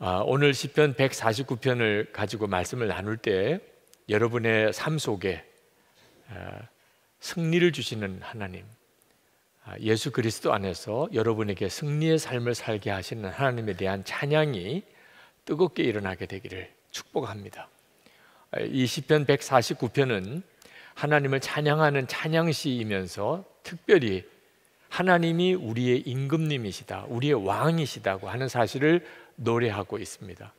아, 오늘 시편 149편을 가지고 말씀을 나눌 때 여러분의 삶 속에 아, 승리를 주시는 하나님, 아, 예수 그리스도 안에서 여러분에게 승리의 삶을 살게 하시는 하나님에 대한 찬양이 뜨겁게 일어나게 되기를 축복합니다. 이 시편 149편은 하나님을 찬양하는 찬양시이면서 특별히 하나님이 우리의 임금님이시다, 우리의 왕이시다고 하는 사실을 노래하고 있습니다.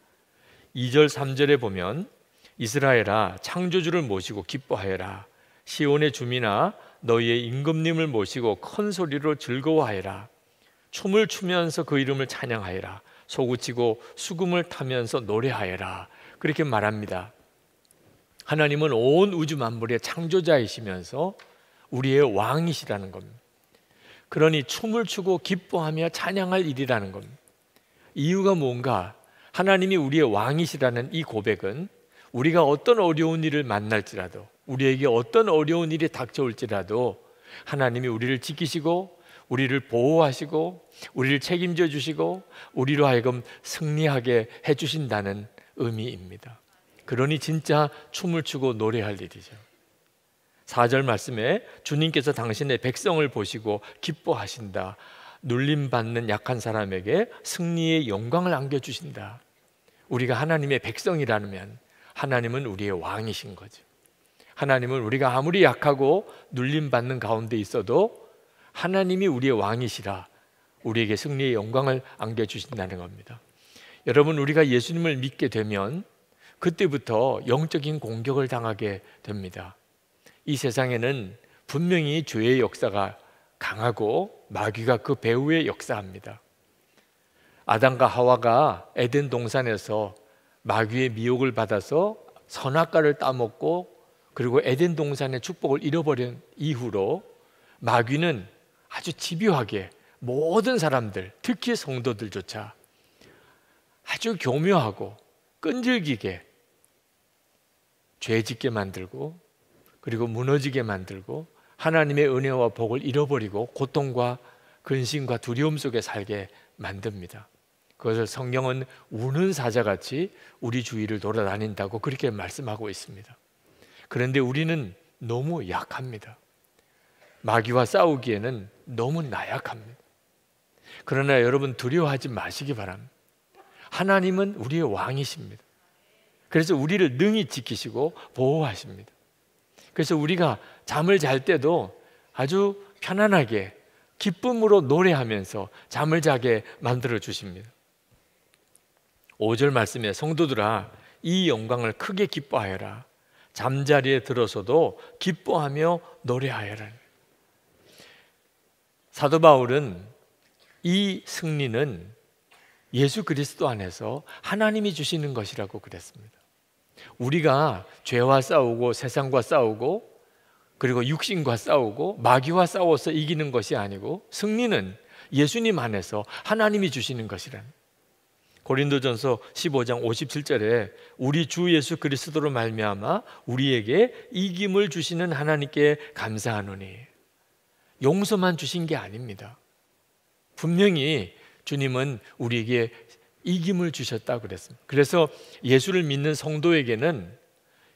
2절 3절에 보면 이스라엘아 창조주를 모시고 기뻐하여라 시온의 주민아 너희의 임금님을 모시고 큰 소리로 즐거워하여라 춤을 추면서 그 이름을 찬양하여라 소구치고 수금을 타면서 노래하여라 그렇게 말합니다. 하나님은 온 우주 만물의 창조자이시면서 우리의 왕이시라는 겁니다. 그러니 춤을 추고 기뻐하며 찬양할 일이라는 겁니다. 이유가 뭔가? 하나님이 우리의 왕이시라는 이 고백은 우리가 어떤 어려운 일을 만날지라도 우리에게 어떤 어려운 일이 닥쳐올지라도 하나님이 우리를 지키시고 우리를 보호하시고 우리를 책임져 주시고 우리로 하여금 승리하게 해 주신다는 의미입니다. 그러니 진짜 춤을 추고 노래할 일이죠. 4절 말씀에 주님께서 당신의 백성을 보시고 기뻐하신다 눌림받는 약한 사람에게 승리의 영광을 안겨주신다. 우리가 하나님의 백성이라면 하나님은 우리의 왕이신 거죠. 하나님은 우리가 아무리 약하고 눌림받는 가운데 있어도 하나님이 우리의 왕이시라 우리에게 승리의 영광을 안겨주신다는 겁니다. 여러분, 우리가 예수님을 믿게 되면 그때부터 영적인 공격을 당하게 됩니다. 이 세상에는 분명히 죄의 역사가 강하고 마귀가 그 배후에 역사합니다. 아담과 하와가 에덴 동산에서 마귀의 미혹을 받아서 선악과를 따먹고 그리고 에덴 동산의 축복을 잃어버린 이후로 마귀는 아주 집요하게 모든 사람들, 특히 성도들조차 아주 교묘하고 끈질기게 죄 짓게 만들고 그리고 무너지게 만들고 하나님의 은혜와 복을 잃어버리고 고통과 근심과 두려움 속에 살게 만듭니다. 그것을 성경은 우는 사자같이 우리 주위를 돌아다닌다고 그렇게 말씀하고 있습니다. 그런데 우리는 너무 약합니다. 마귀와 싸우기에는 너무 나약합니다. 그러나 여러분 두려워하지 마시기 바랍니다. 하나님은 우리의 왕이십니다. 그래서 우리를 능히 지키시고 보호하십니다. 그래서 우리가 잠을 잘 때도 아주 편안하게 기쁨으로 노래하면서 잠을 자게 만들어 주십니다. 5절 말씀에 성도들아 이 영광을 크게 기뻐하여라. 잠자리에 들어서도 기뻐하며 노래하여라. 사도 바울은 이 승리는 예수 그리스도 안에서 하나님이 주시는 것이라고 그랬습니다. 우리가 죄와 싸우고 세상과 싸우고 그리고 육신과 싸우고 마귀와 싸워서 이기는 것이 아니고 승리는 예수님 안에서 하나님이 주시는 것이란. 고린도전서 15장 57절에 우리 주 예수 그리스도로 말미암아 우리에게 이김을 주시는 하나님께 감사하노니 용서만 주신 게 아닙니다. 분명히 주님은 우리에게 이김을 주셨다 그랬습니다. 그래서 예수를 믿는 성도에게는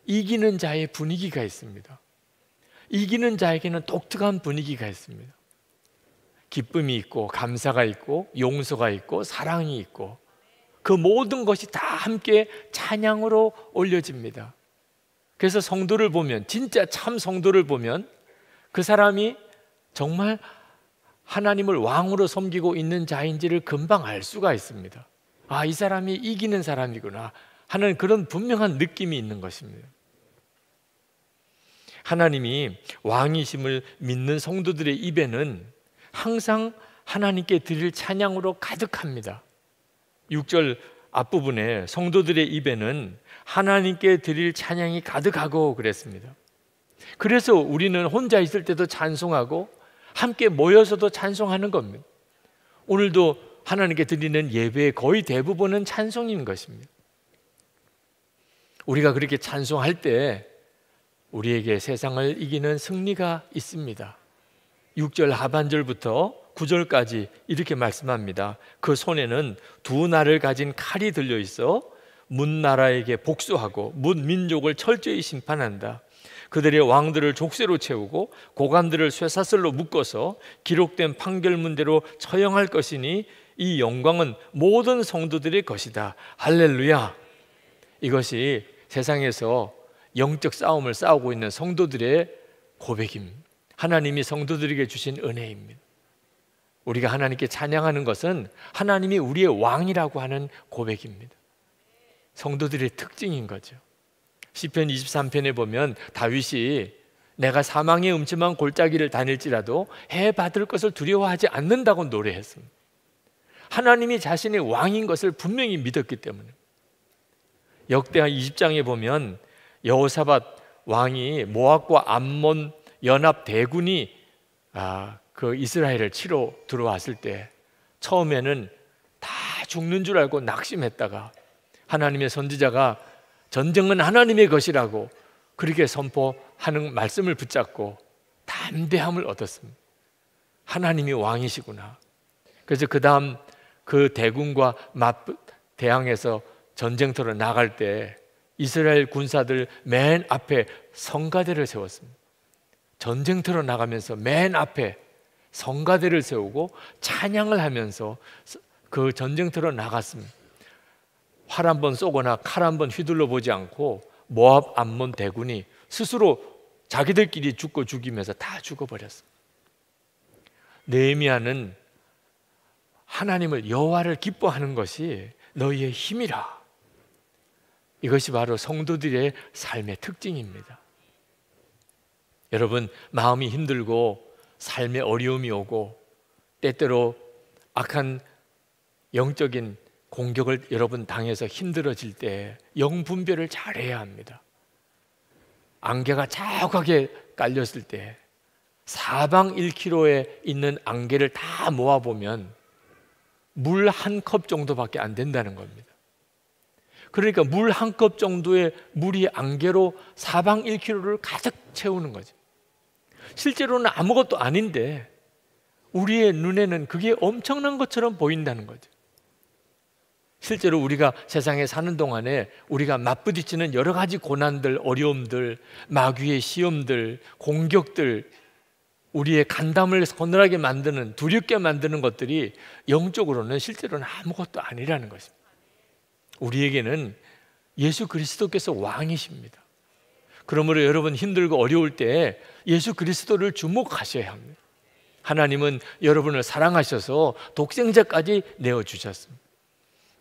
이기는 자의 분위기가 있습니다. 이기는 자에게는 독특한 분위기가 있습니다. 기쁨이 있고 감사가 있고 용서가 있고 사랑이 있고 그 모든 것이 다 함께 찬양으로 올려집니다. 그래서 성도를 보면 진짜 참 성도를 보면 그 사람이 정말 하나님을 왕으로 섬기고 있는 자인지를 금방 알 수가 있습니다. 아, 이 사람이 이기는 사람이구나 하는 그런 분명한 느낌이 있는 것입니다. 하나님이 왕이심을 믿는 성도들의 입에는 항상 하나님께 드릴 찬양으로 가득합니다. 6절 앞부분에 성도들의 입에는 하나님께 드릴 찬양이 가득하고 그랬습니다. 그래서 우리는 혼자 있을 때도 찬송하고 함께 모여서도 찬송하는 겁니다. 오늘도 하나님께 드리는 예배의 거의 대부분은 찬송인 것입니다. 우리가 그렇게 찬송할 때 우리에게 세상을 이기는 승리가 있습니다. 6절 하반절부터 9절까지 이렇게 말씀합니다. 그 손에는 두 날을 가진 칼이 들려 있어 문 나라에게 복수하고 문 민족을 철저히 심판한다. 그들의 왕들을 족쇄로 채우고 고관들을 쇠사슬로 묶어서 기록된 판결문대로 처형할 것이니 이 영광은 모든 성도들의 것이다. 할렐루야. 이것이 세상에서 영적 싸움을 싸우고 있는 성도들의 고백입니다. 하나님이 성도들에게 주신 은혜입니다. 우리가 하나님께 찬양하는 것은 하나님이 우리의 왕이라고 하는 고백입니다. 성도들의 특징인 거죠. 시편 23편에 보면 다윗이 내가 사망의 음침한 골짜기를 다닐지라도 해 받을 것을 두려워하지 않는다고 노래했습니다. 하나님이 자신의 왕인 것을 분명히 믿었기 때문에 역대하 20장에 보면 여호사밧 왕이 모압과 암몬 연합 대군이 아, 그 이스라엘을 치러 들어왔을 때 처음에는 다 죽는 줄 알고 낙심했다가 하나님의 선지자가 전쟁은 하나님의 것이라고 그렇게 선포하는 말씀을 붙잡고 담대함을 얻었습니다. 하나님이 왕이시구나. 그래서 그 다음 그 대군과 맞 대항해서 전쟁터로 나갈 때 이스라엘 군사들 맨 앞에 성가대를 세웠습니다. 전쟁터로 나가면서 맨 앞에 성가대를 세우고 찬양을 하면서 그 전쟁터로 나갔습니다. 활 한 번 쏘거나 칼 한 번 휘둘러 보지 않고 모압 암몬 대군이 스스로 자기들끼리 죽고 죽이면서 다 죽어버렸습니다. 네미아는 하나님을 여호와를 기뻐하는 것이 너희의 힘이라. 이것이 바로 성도들의 삶의 특징입니다. 여러분, 마음이 힘들고 삶에 어려움이 오고 때때로 악한 영적인 공격을 여러분 당해서 힘들어질 때 영분별을 잘해야 합니다. 안개가 자욱하게 깔렸을 때 사방 1km에 있는 안개를 다 모아보면 물 한 컵 정도밖에 안 된다는 겁니다. 그러니까 물 한 컵 정도의 물이 안개로 사방 1km를 가득 채우는 거죠. 실제로는 아무것도 아닌데 우리의 눈에는 그게 엄청난 것처럼 보인다는 거죠. 실제로 우리가 세상에 사는 동안에 우리가 맞부딪히는 여러 가지 고난들, 어려움들, 마귀의 시험들, 공격들, 우리의 간담을 서늘하게 만드는, 두렵게 만드는 것들이 영적으로는 실제로는 아무것도 아니라는 것입니다. 우리에게는 예수 그리스도께서 왕이십니다. 그러므로 여러분 힘들고 어려울 때 예수 그리스도를 주목하셔야 합니다. 하나님은 여러분을 사랑하셔서 독생자까지 내어주셨습니다.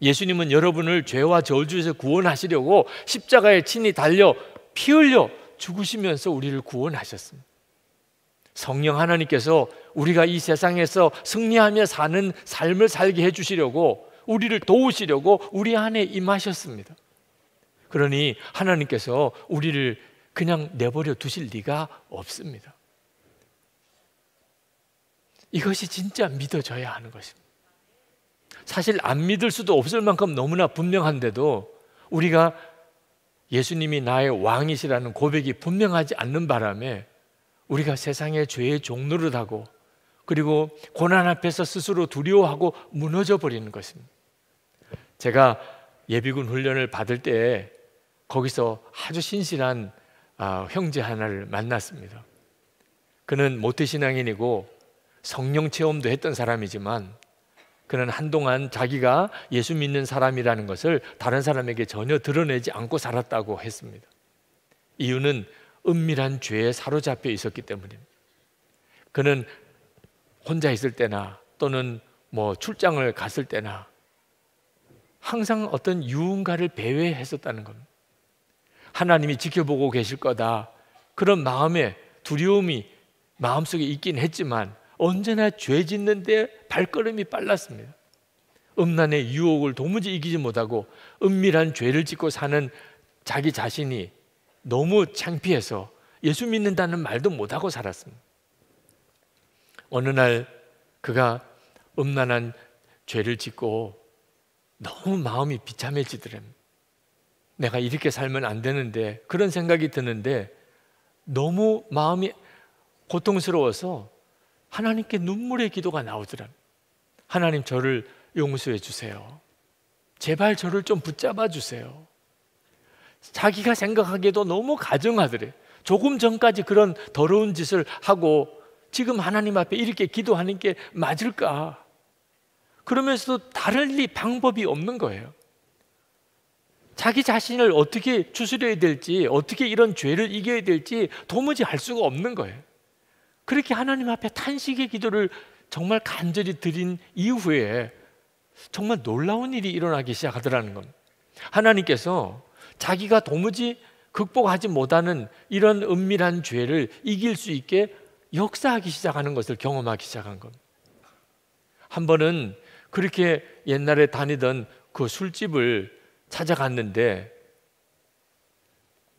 예수님은 여러분을 죄와 저주에서 구원하시려고 십자가에 친히 달려 피 흘려 죽으시면서 우리를 구원하셨습니다. 성령 하나님께서 우리가 이 세상에서 승리하며 사는 삶을 살게 해주시려고 우리를 도우시려고 우리 안에 임하셨습니다. 그러니 하나님께서 우리를 그냥 내버려 두실 리가 없습니다. 이것이 진짜 믿어져야 하는 것입니다. 사실 안 믿을 수도 없을 만큼 너무나 분명한데도 우리가 예수님이 나의 왕이시라는 고백이 분명하지 않는 바람에 우리가 세상의 죄의 종로를 하고 그리고 고난 앞에서 스스로 두려워하고 무너져 버리는 것입니다. 제가 예비군 훈련을 받을 때 거기서 아주 신실한 아, 형제 하나를 만났습니다. 그는 모태신앙인이고 성령 체험도 했던 사람이지만 그는 한동안 자기가 예수 믿는 사람이라는 것을 다른 사람에게 전혀 드러내지 않고 살았다고 했습니다. 이유는 은밀한 죄에 사로잡혀 있었기 때문입니다. 그는 혼자 있을 때나 또는 뭐 출장을 갔을 때나 항상 어떤 유흥가를 배회했었다는 겁니다. 하나님이 지켜보고 계실 거다. 그런 마음에 두려움이 마음속에 있긴 했지만 언제나 죄 짓는데 발걸음이 빨랐습니다. 음란의 유혹을 도무지 이기지 못하고 은밀한 죄를 짓고 사는 자기 자신이 너무 창피해서 예수 믿는다는 말도 못하고 살았습니다. 어느 날 그가 음란한 죄를 짓고 너무 마음이 비참해지더랍 내가 이렇게 살면 안 되는데 그런 생각이 드는데 너무 마음이 고통스러워서 하나님께 눈물의 기도가 나오더랍 하나님 저를 용서해 주세요. 제발 저를 좀 붙잡아 주세요. 자기가 생각하기에도 너무 가정하더래. 조금 전까지 그런 더러운 짓을 하고 지금 하나님 앞에 이렇게 기도하는 게 맞을까? 그러면서도 다를리 방법이 없는 거예요. 자기 자신을 어떻게 추스려야 될지, 어떻게 이런 죄를 이겨야 될지 도무지 알 수가 없는 거예요. 그렇게 하나님 앞에 탄식의 기도를 정말 간절히 드린 이후에 정말 놀라운 일이 일어나기 시작하더라는 겁니다. 하나님께서 자기가 도무지 극복하지 못하는 이런 은밀한 죄를 이길 수 있게 역사하기 시작하는 것을 경험하기 시작한 겁니다. 한 번은 그렇게 옛날에 다니던 그 술집을 찾아갔는데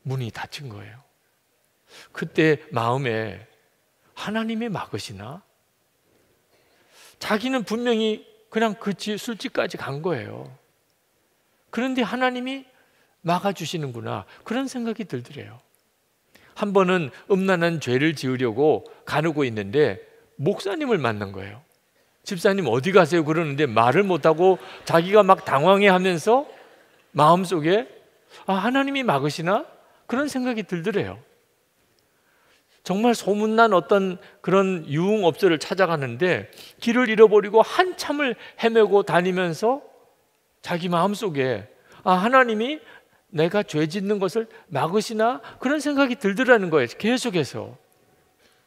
문이 닫힌 거예요. 그때 마음에 하나님의 막으시나? 자기는 분명히 그냥 그 술집까지 간 거예요. 그런데 하나님이 막아주시는구나. 그런 생각이 들더래요. 한 번은 음란한 죄를 지으려고 가누고 있는데 목사님을 만난 거예요. 집사님 어디 가세요? 그러는데 말을 못하고 자기가 막 당황해 하면서 마음속에 아, 하나님이 막으시나? 그런 생각이 들더래요. 정말 소문난 어떤 그런 유흥업소를 찾아가는데 길을 잃어버리고 한참을 헤매고 다니면서 자기 마음속에 아, 하나님이 내가 죄 짓는 것을 막으시나 그런 생각이 들더라는 거예요. 계속해서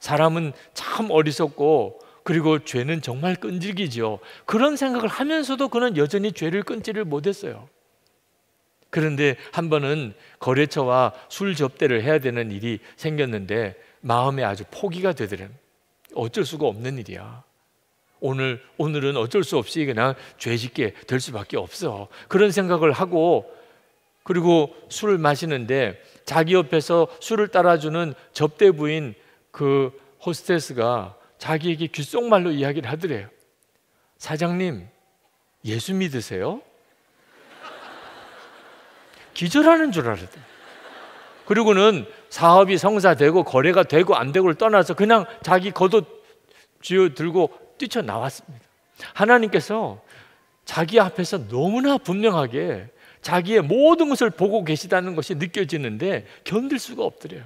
사람은 참 어리석고 그리고 죄는 정말 끈질기죠. 그런 생각을 하면서도 그는 여전히 죄를 끊지를 못했어요. 그런데 한 번은 거래처와 술 접대를 해야 되는 일이 생겼는데 마음에 아주 포기가 되더래. 어쩔 수가 없는 일이야. 오늘 오늘은 어쩔 수 없이 그냥 죄짓게 될 수밖에 없어. 그런 생각을 하고 그리고 술을 마시는데 자기 옆에서 술을 따라주는 접대 부인 그 호스테스가 자기에게 귓속말로 이야기를 하더래요. 사장님, 예수 믿으세요? 기절하는 줄 알았대. 그리고는 사업이 성사되고 거래가 되고 안 되고를 떠나서 그냥 자기 겉옷 쥐어 들고 뛰쳐나왔습니다. 하나님께서 자기 앞에서 너무나 분명하게 자기의 모든 것을 보고 계시다는 것이 느껴지는데 견딜 수가 없더래요.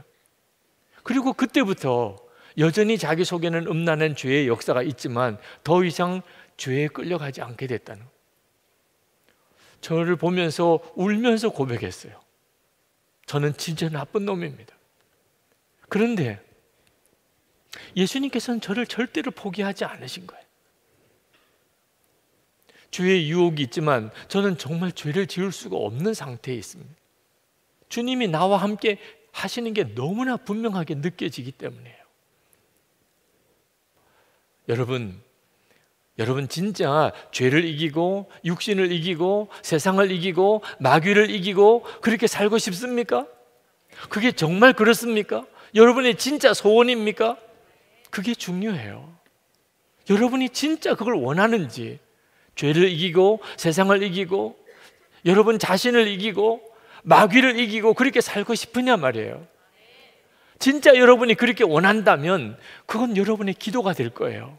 그리고 그때부터 여전히 자기 속에는 음란한 죄의 역사가 있지만 더 이상 죄에 끌려가지 않게 됐다는 저를 보면서 울면서 고백했어요. 저는 진짜 나쁜 놈입니다. 그런데 예수님께서는 저를 절대로 포기하지 않으신 거예요. 죄의 유혹이 있지만 저는 정말 죄를 지을 수가 없는 상태에 있습니다. 주님이 나와 함께 하시는 게 너무나 분명하게 느껴지기 때문에요 여러분, 여러분 진짜 죄를 이기고 육신을 이기고 세상을 이기고 마귀를 이기고 그렇게 살고 싶습니까? 그게 정말 그렇습니까? 여러분의 진짜 소원입니까? 그게 중요해요. 여러분이 진짜 그걸 원하는지 죄를 이기고 세상을 이기고 여러분 자신을 이기고 마귀를 이기고 그렇게 살고 싶으냐 말이에요. 진짜 여러분이 그렇게 원한다면 그건 여러분의 기도가 될 거예요.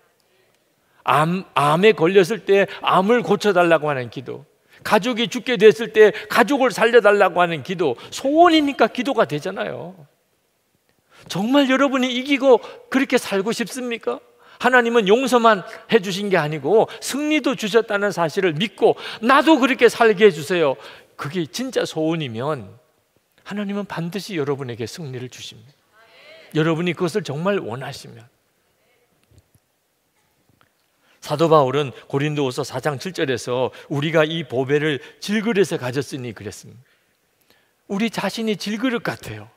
암, 암에 걸렸을 때 암을 고쳐달라고 하는 기도. 가족이 죽게 됐을 때 가족을 살려달라고 하는 기도. 소원이니까 기도가 되잖아요. 정말 여러분이 이기고 그렇게 살고 싶습니까? 하나님은 용서만 해주신 게 아니고 승리도 주셨다는 사실을 믿고 나도 그렇게 살게 해주세요. 그게 진짜 소원이면 하나님은 반드시 여러분에게 승리를 주십니다. 여러분이 그것을 정말 원하시면. 사도 바울은 고린도후서 4장 7절에서 우리가 이 보배를 질그릇에 가졌으니 그랬습니다. 우리 자신이 질그릇 같아요.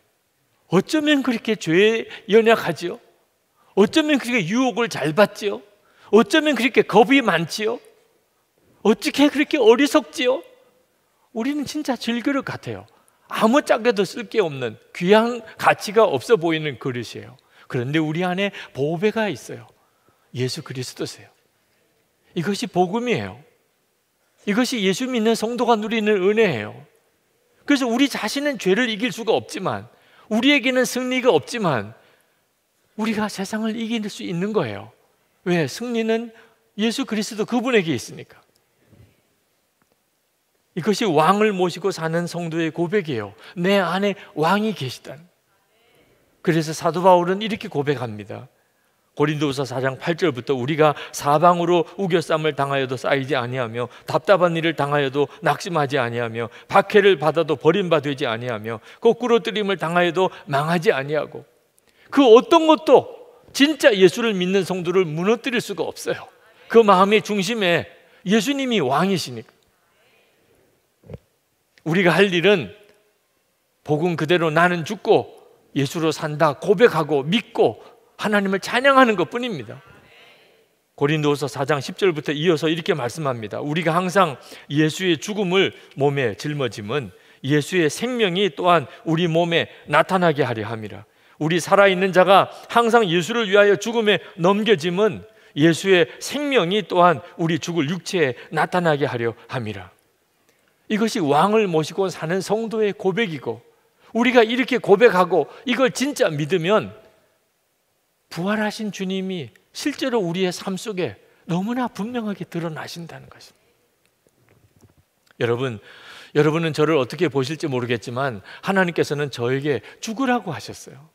어쩌면 그렇게 죄에 연약하지요? 어쩌면 그렇게 유혹을 잘 받지요? 어쩌면 그렇게 겁이 많지요? 어떻게 그렇게 어리석지요? 우리는 진짜 질그릇 같아요. 아무 짝에도 쓸 게 없는 귀한 가치가 없어 보이는 그릇이에요. 그런데 우리 안에 보배가 있어요. 예수 그리스도세요. 이것이 복음이에요. 이것이 예수 믿는 성도가 누리는 은혜예요. 그래서 우리 자신은 죄를 이길 수가 없지만 우리에게는 승리가 없지만 우리가 세상을 이길 수 있는 거예요. 왜? 승리는 예수 그리스도 그분에게 있으니까. 이것이 왕을 모시고 사는 성도의 고백이에요. 내 안에 왕이 계시다. 그래서 사도 바울은 이렇게 고백합니다. 고린도서 4장 8절부터 우리가 사방으로 우겨쌈을 당하여도 쌓이지 아니하며 답답한 일을 당하여도 낙심하지 아니하며 박해를 받아도 버림받지 아니하며 거꾸로 뜨림을 당하여도 망하지 아니하고 그 어떤 것도 진짜 예수를 믿는 성도를 무너뜨릴 수가 없어요. 그 마음의 중심에 예수님이 왕이시니까. 우리가 할 일은 복음 그대로 나는 죽고 예수로 산다 고백하고 믿고 하나님을 찬양하는 것 뿐입니다. 고린도서 4장 10절부터 이어서 이렇게 말씀합니다. 우리가 항상 예수의 죽음을 몸에 짊어짐은 예수의 생명이 또한 우리 몸에 나타나게 하려 함이라. 우리 살아있는 자가 항상 예수를 위하여 죽음에 넘겨짐은 예수의 생명이 또한 우리 죽을 육체에 나타나게 하려 함이라. 이것이 왕을 모시고 사는 성도의 고백이고 우리가 이렇게 고백하고 이걸 진짜 믿으면 부활하신 주님이 실제로 우리의 삶 속에 너무나 분명하게 드러나신다는 것입니다. 여러분, 여러분은 저를 어떻게 보실지 모르겠지만 하나님께서는 저에게 죽으라고 하셨어요.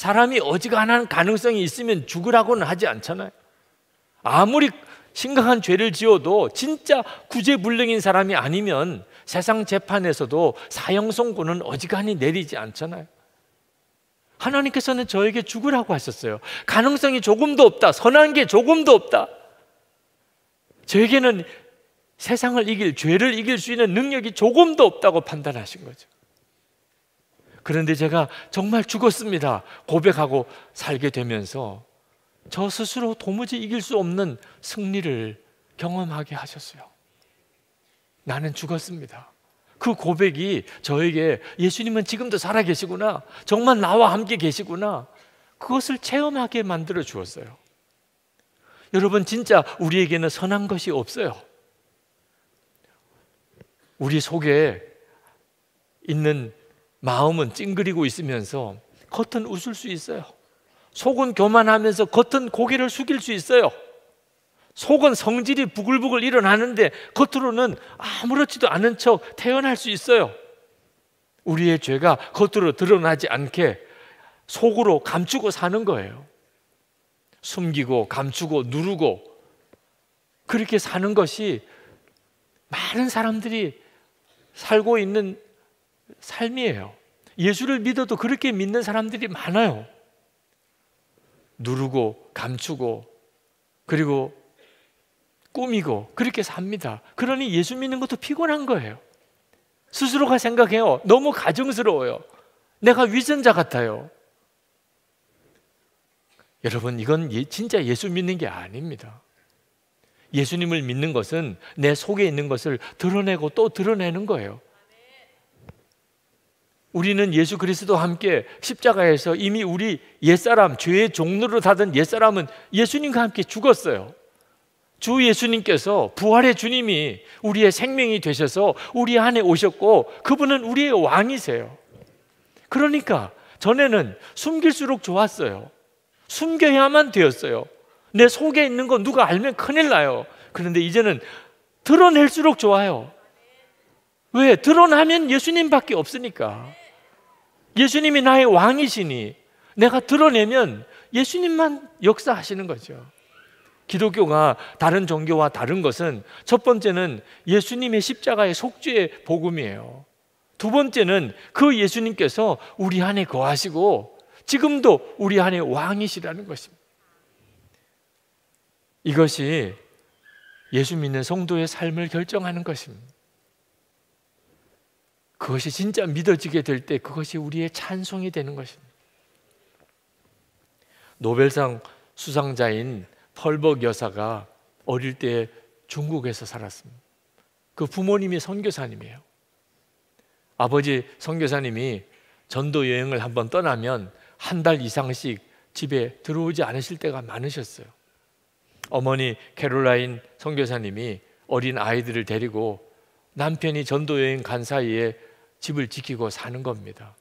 사람이 어지간한 가능성이 있으면 죽으라고는 하지 않잖아요. 아무리 심각한 죄를 지어도 진짜 구제불능인 사람이 아니면 세상 재판에서도 사형 선고는 어지간히 내리지 않잖아요. 하나님께서는 저에게 죽으라고 하셨어요. 가능성이 조금도 없다. 선한 게 조금도 없다. 저에게는 세상을 이길, 죄를 이길 수 있는 능력이 조금도 없다고 판단하신 거죠. 그런데 제가 정말 죽었습니다. 고백하고 살게 되면서 저 스스로 도무지 이길 수 없는 승리를 경험하게 하셨어요. 나는 죽었습니다. 그 고백이 저에게 예수님은 지금도 살아 계시구나. 정말 나와 함께 계시구나. 그것을 체험하게 만들어 주었어요. 여러분, 진짜 우리에게는 선한 것이 없어요. 우리 속에 있는 마음은 찡그리고 있으면서 겉은 웃을 수 있어요. 속은 교만하면서 겉은 고개를 숙일 수 있어요. 속은 성질이 부글부글 일어나는데 겉으로는 아무렇지도 않은 척 태어날 수 있어요. 우리의 죄가 겉으로 드러나지 않게 속으로 감추고 사는 거예요. 숨기고 감추고 누르고 그렇게 사는 것이 많은 사람들이 살고 있는 삶이에요. 예수를 믿어도 그렇게 믿는 사람들이 많아요. 누르고 감추고 그리고 꾸미고 그렇게 삽니다. 그러니 예수 믿는 것도 피곤한 거예요. 스스로가 생각해요. 너무 가정스러워요. 내가 위선자 같아요. 여러분, 이건 예, 진짜 예수 믿는 게 아닙니다. 예수님을 믿는 것은 내 속에 있는 것을 드러내고 또 드러내는 거예요. 우리는 예수 그리스도와 함께 십자가에서 이미 우리 옛사람, 죄의 종로로 닫은 옛사람은 예수님과 함께 죽었어요. 주 예수님께서 부활의 주님이 우리의 생명이 되셔서 우리 안에 오셨고 그분은 우리의 왕이세요. 그러니까 전에는 숨길수록 좋았어요. 숨겨야만 되었어요. 내 속에 있는 거 누가 알면 큰일 나요. 그런데 이제는 드러낼수록 좋아요. 왜? 드러나면 예수님밖에 없으니까. 예수님이 나의 왕이시니 내가 드러내면 예수님만 역사하시는 거죠. 기독교가 다른 종교와 다른 것은 첫 번째는 예수님의 십자가의 속죄의 복음이에요. 두 번째는 그 예수님께서 우리 안에 거하시고 지금도 우리 안에 왕이시라는 것입니다. 이것이 예수 믿는 성도의 삶을 결정하는 것입니다. 그것이 진짜 믿어지게 될 때 그것이 우리의 찬송이 되는 것입니다. 노벨상 수상자인 펄벅 여사가 어릴 때 중국에서 살았습니다. 그 부모님이 선교사님이에요. 아버지 선교사님이 전도 여행을 한번 떠나면 한 달 이상씩 집에 들어오지 않으실 때가 많으셨어요. 어머니 캐롤라인 선교사님이 어린 아이들을 데리고 남편이 전도 여행 간 사이에 집을 지키고 사는 겁니다.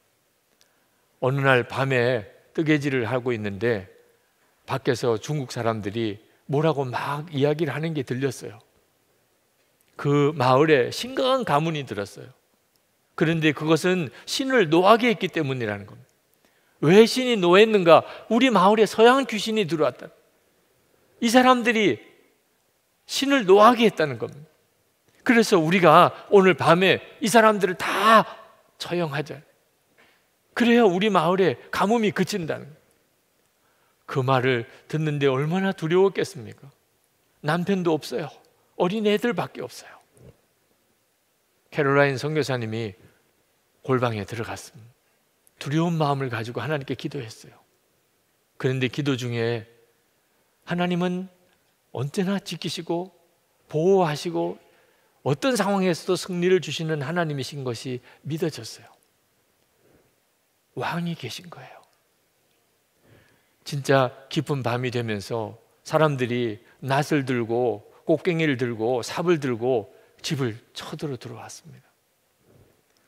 어느 날 밤에 뜨개질을 하고 있는데 밖에서 중국 사람들이 뭐라고 막 이야기를 하는 게 들렸어요. 그 마을에 심각한 가문이 들었어요. 그런데 그것은 신을 노하게 했기 때문이라는 겁니다. 왜 신이 노했는가? 우리 마을에 서양 귀신이 들어왔다. 이 사람들이 신을 노하게 했다는 겁니다. 그래서 우리가 오늘 밤에 이 사람들을 다 처형하자. 그래야 우리 마을에 가뭄이 그친다는 그 말을 듣는데 얼마나 두려웠겠습니까? 남편도 없어요. 어린 애들밖에 없어요. 캐롤라인 선교사님이 골방에 들어갔습니다. 두려운 마음을 가지고 하나님께 기도했어요. 그런데 기도 중에 하나님은 언제나 지키시고 보호하시고 어떤 상황에서도 승리를 주시는 하나님이신 것이 믿어졌어요. 왕이 계신 거예요. 진짜 깊은 밤이 되면서 사람들이 낫을 들고 꽃갱이를 들고 삽을 들고 집을 쳐들어 들어왔습니다.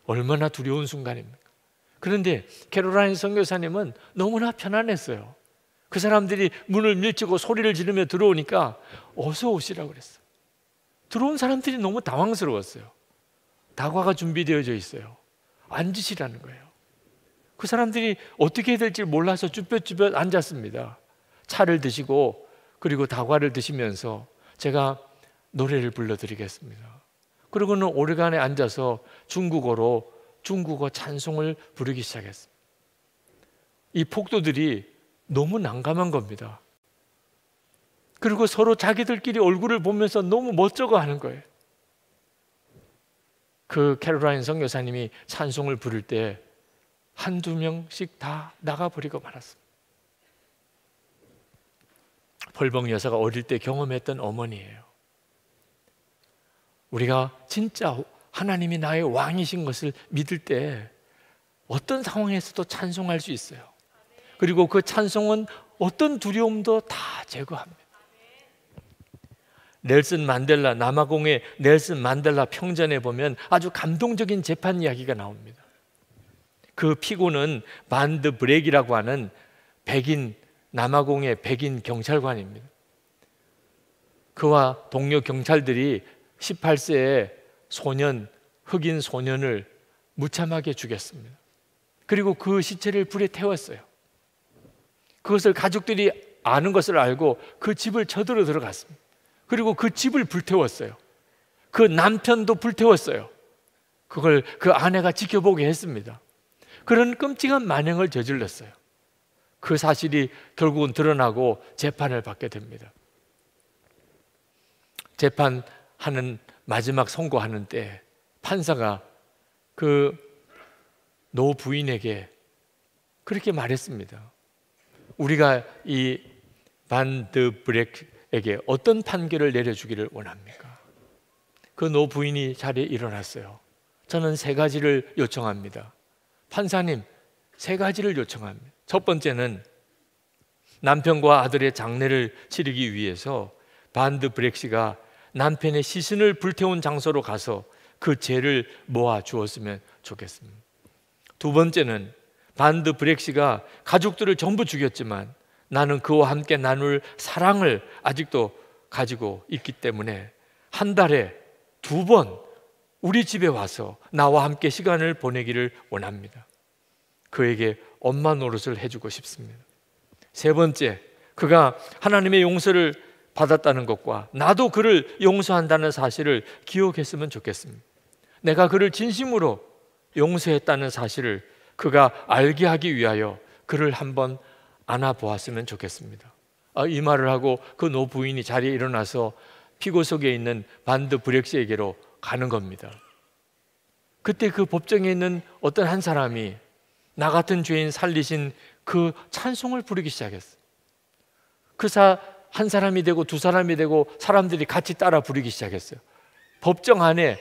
얼마나 두려운 순간입니까? 그런데 캐롤라인 선교사님은 너무나 편안했어요. 그 사람들이 문을 밀치고 소리를 지르며 들어오니까 어서 오시라고 그랬어요. 들어온 사람들이 너무 당황스러웠어요. 다과가 준비되어져 있어요. 앉으시라는 거예요. 그 사람들이 어떻게 해야 될지 몰라서 쭈뼛쭈뼛 앉았습니다. 차를 드시고 그리고 다과를 드시면서 제가 노래를 불러드리겠습니다. 그리고는 오래간에 앉아서 중국어로 중국어 찬송을 부르기 시작했습니다. 이 폭도들이 너무 난감한 겁니다. 그리고 서로 자기들끼리 얼굴을 보면서 너무 멋쩍어 하는 거예요. 그 캐롤라인 성교사님이 찬송을 부를 때 한두 명씩 다 나가버리고 말았습니다. 벌벙 여사가 어릴 때 경험했던 어머니예요. 우리가 진짜 하나님이 나의 왕이신 것을 믿을 때 어떤 상황에서도 찬송할 수 있어요. 그리고 그 찬송은 어떤 두려움도 다 제거합니다. 넬슨 만델라 남아공의 넬슨 만델라 평전에 보면 아주 감동적인 재판 이야기가 나옵니다. 그 피고는 반드 브렉이라고 하는 백인 남아공의 백인 경찰관입니다. 그와 동료 경찰들이 18세의 소년 흑인 소년을 무참하게 죽였습니다. 그리고 그 시체를 불에 태웠어요. 그것을 가족들이 아는 것을 알고 그 집을 쳐들어 들어갔습니다. 그리고 그 집을 불태웠어요. 그 남편도 불태웠어요. 그걸 그 아내가 지켜보게 했습니다. 그런 끔찍한 만행을 저질렀어요. 그 사실이 결국은 드러나고 재판을 받게 됩니다. 재판하는 마지막 선고하는 때 판사가 그 노 부인에게 그렇게 말했습니다. 우리가 이 반드 브렉 에게 어떤 판결을 내려주기를 원합니까? 그 노부인이 자리에 일어났어요. 저는 세 가지를 요청합니다. 판사님, 세 가지를 요청합니다. 첫 번째는 남편과 아들의 장례를 치르기 위해서 반드 브렉시가 남편의 시신을 불태운 장소로 가서 그 죄를 모아 주었으면 좋겠습니다. 두 번째는 반드 브렉시가 가족들을 전부 죽였지만 나는 그와 함께 나눌 사랑을 아직도 가지고 있기 때문에 한 달에 두 번 우리 집에 와서 나와 함께 시간을 보내기를 원합니다. 그에게 엄마 노릇을 해주고 싶습니다. 세 번째, 그가 하나님의 용서를 받았다는 것과 나도 그를 용서한다는 사실을 기억했으면 좋겠습니다. 내가 그를 진심으로 용서했다는 사실을 그가 알게 하기 위하여 그를 한번 안아보았으면 좋겠습니다. 아, 이 말을 하고 그 노부인이 자리에 일어나서 피고 속에 있는 반드 브렉스에게로 가는 겁니다. 그때 그 법정에 있는 어떤 한 사람이 나 같은 죄인 살리신 그 찬송을 부르기 시작했어. 그사 한 사람이 되고 두 사람이 되고 사람들이 같이 따라 부르기 시작했어요. 법정 안에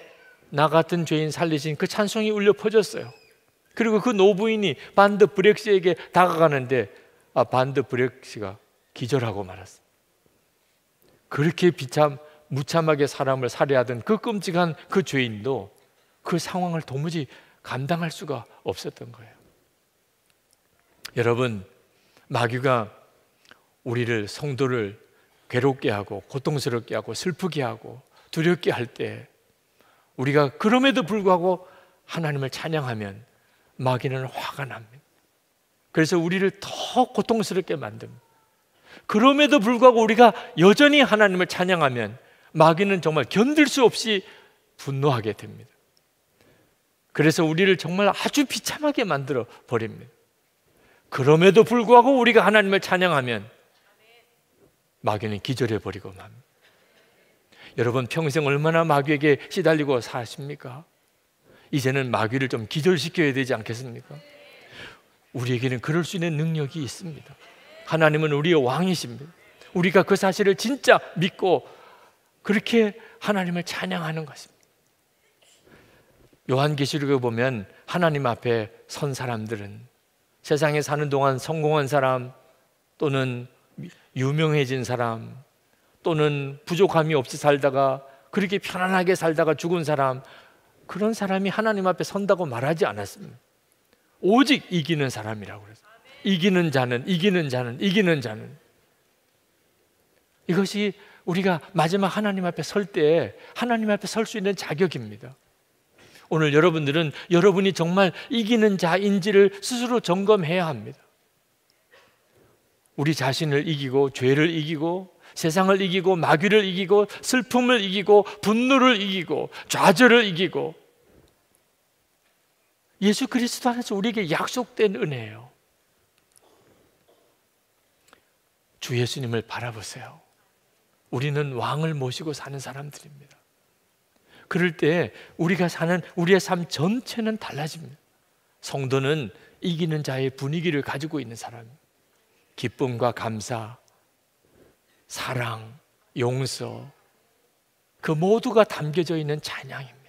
나 같은 죄인 살리신 그 찬송이 울려 퍼졌어요. 그리고 그 노부인이 반드 브렉스에게 다가가는데 아, 반드 브렉 시가 기절하고 말았어. 그렇게 비참, 무참하게 사람을 살해하던 그 끔찍한 그 죄인도 그 상황을 도무지 감당할 수가 없었던 거예요. 여러분, 마귀가 우리를 성도를 괴롭게 하고 고통스럽게 하고 슬프게 하고 두렵게 할 때 우리가 그럼에도 불구하고 하나님을 찬양하면 마귀는 화가 납니다. 그래서 우리를 더 고통스럽게 만듭니다. 그럼에도 불구하고 우리가 여전히 하나님을 찬양하면 마귀는 정말 견딜 수 없이 분노하게 됩니다. 그래서 우리를 정말 아주 비참하게 만들어 버립니다. 그럼에도 불구하고 우리가 하나님을 찬양하면 마귀는 기절해 버리고 맙니다. 여러분 평생 얼마나 마귀에게 시달리고 사십니까? 이제는 마귀를 좀 기절시켜야 되지 않겠습니까? 우리에게는 그럴 수 있는 능력이 있습니다. 하나님은 우리의 왕이십니다. 우리가 그 사실을 진짜 믿고 그렇게 하나님을 찬양하는 것입니다. 요한계시록에 보면 하나님 앞에 선 사람들은 세상에 사는 동안 성공한 사람 또는 유명해진 사람 또는 부족함이 없이 살다가 그렇게 편안하게 살다가 죽은 사람 그런 사람이 하나님 앞에 선다고 말하지 않았습니다. 오직 이기는 사람이라고 그래서 이기는 자는 이기는 자는 이기는 자는 이것이 우리가 마지막 하나님 앞에 설 때 하나님 앞에 설 수 있는 자격입니다. 오늘 여러분들은 여러분이 정말 이기는 자인지를 스스로 점검해야 합니다. 우리 자신을 이기고 죄를 이기고 세상을 이기고 마귀를 이기고 슬픔을 이기고 분노를 이기고 좌절을 이기고 예수 그리스도 안에서 우리에게 약속된 은혜예요. 주 예수님을 바라보세요. 우리는 왕을 모시고 사는 사람들입니다. 그럴 때 우리가 사는 우리의 삶 전체는 달라집니다. 성도는 이기는 자의 분위기를 가지고 있는 사람. 기쁨과 감사, 사랑, 용서, 그 모두가 담겨져 있는 찬양입니다.